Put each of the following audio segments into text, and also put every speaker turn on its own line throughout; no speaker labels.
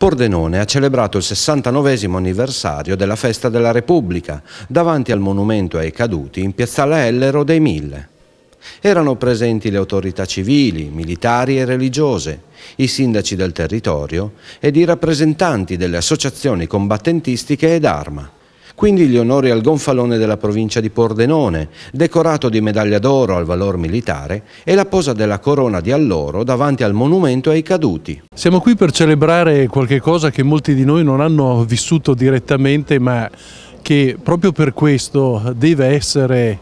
Pordenone ha celebrato il 69 anniversario della Festa della Repubblica davanti al monumento ai caduti in piazzale Ellero dei Mille. Erano presenti le autorità civili, militari e religiose, i sindaci del territorio ed i rappresentanti delle associazioni combattentistiche ed arma. Quindi gli onori al gonfalone della provincia di Pordenone, decorato di medaglia d'oro al valor militare, e la posa della corona di alloro davanti al monumento ai caduti.
Siamo qui per celebrare qualche cosa che molti di noi non hanno vissuto direttamente, ma che proprio per questo deve essere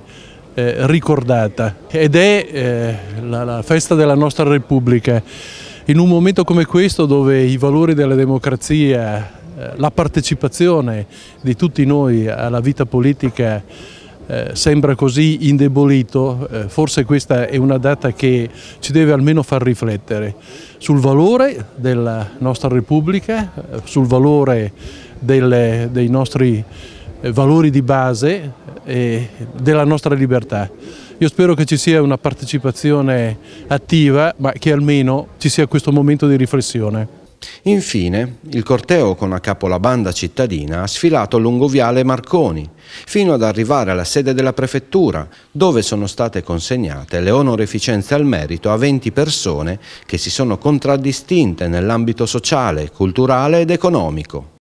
eh, ricordata ed è eh, la, la festa della nostra Repubblica. In un momento come questo dove i valori della democrazia, eh, la partecipazione di tutti noi alla vita politica eh, sembra così indebolito, eh, forse questa è una data che ci deve almeno far riflettere sul valore della nostra Repubblica, sul valore delle, dei nostri valori di base e della nostra libertà. Io spero che ci sia una partecipazione attiva, ma che almeno ci sia questo momento di riflessione.
Infine, il corteo con a capo la banda cittadina ha sfilato lungo viale Marconi, fino ad arrivare alla sede della prefettura, dove sono state consegnate le onoreficenze al merito a 20 persone che si sono contraddistinte nell'ambito sociale, culturale ed economico.